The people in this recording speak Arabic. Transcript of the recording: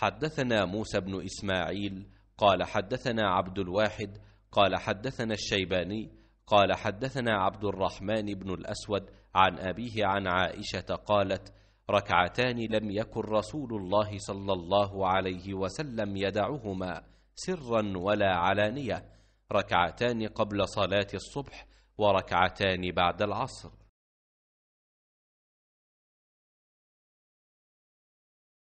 حدثنا موسى بن إسماعيل قال حدثنا عبد الواحد قال حدثنا الشيباني قال حدثنا عبد الرحمن بن الأسود عن أبيه عن عائشة قالت ركعتان لم يكن رسول الله صلى الله عليه وسلم يدعهما سرا ولا علانية ركعتان قبل صلاة الصبح وركعتان بعد العصر